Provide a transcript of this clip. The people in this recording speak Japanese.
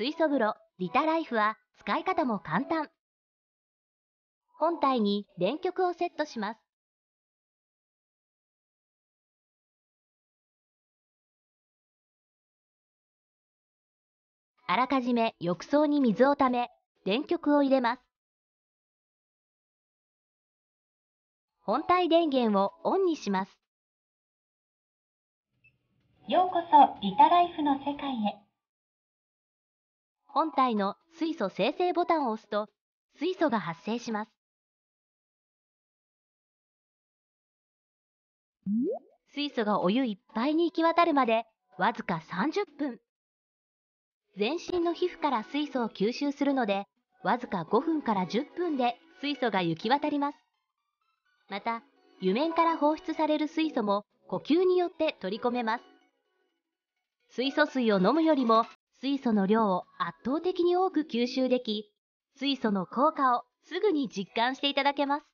水素風呂、リタライフは使い方も簡単。本体に電極をセットします。あらかじめ浴槽に水をため、電極を入れます。本体電源をオンにします。ようこそリタライフの世界へ。本体の水素生成ボタンを押すと、水素が発生します。水素がお湯いっぱいに行き渡るまで、わずか30分。全身の皮膚から水素を吸収するので、わずか5分から10分で水素が行き渡ります。また、湯面から放出される水素も呼吸によって取り込めます。水素水を飲むよりも水素の量を圧倒的に多く吸収でき、水素の効果をすぐに実感していただけます。